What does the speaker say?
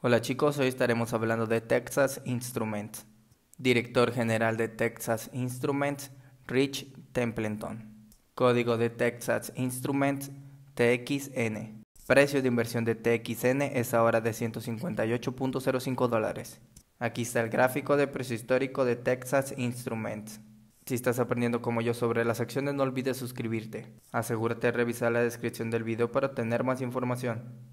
Hola chicos, hoy estaremos hablando de Texas Instruments. Director General de Texas Instruments, Rich Templeton. Código de Texas Instruments, TXN. Precio de inversión de TXN es ahora de 158.05 dólares. Aquí está el gráfico de precio histórico de Texas Instruments. Si estás aprendiendo como yo sobre las acciones, no olvides suscribirte. Asegúrate de revisar la descripción del video para obtener más información.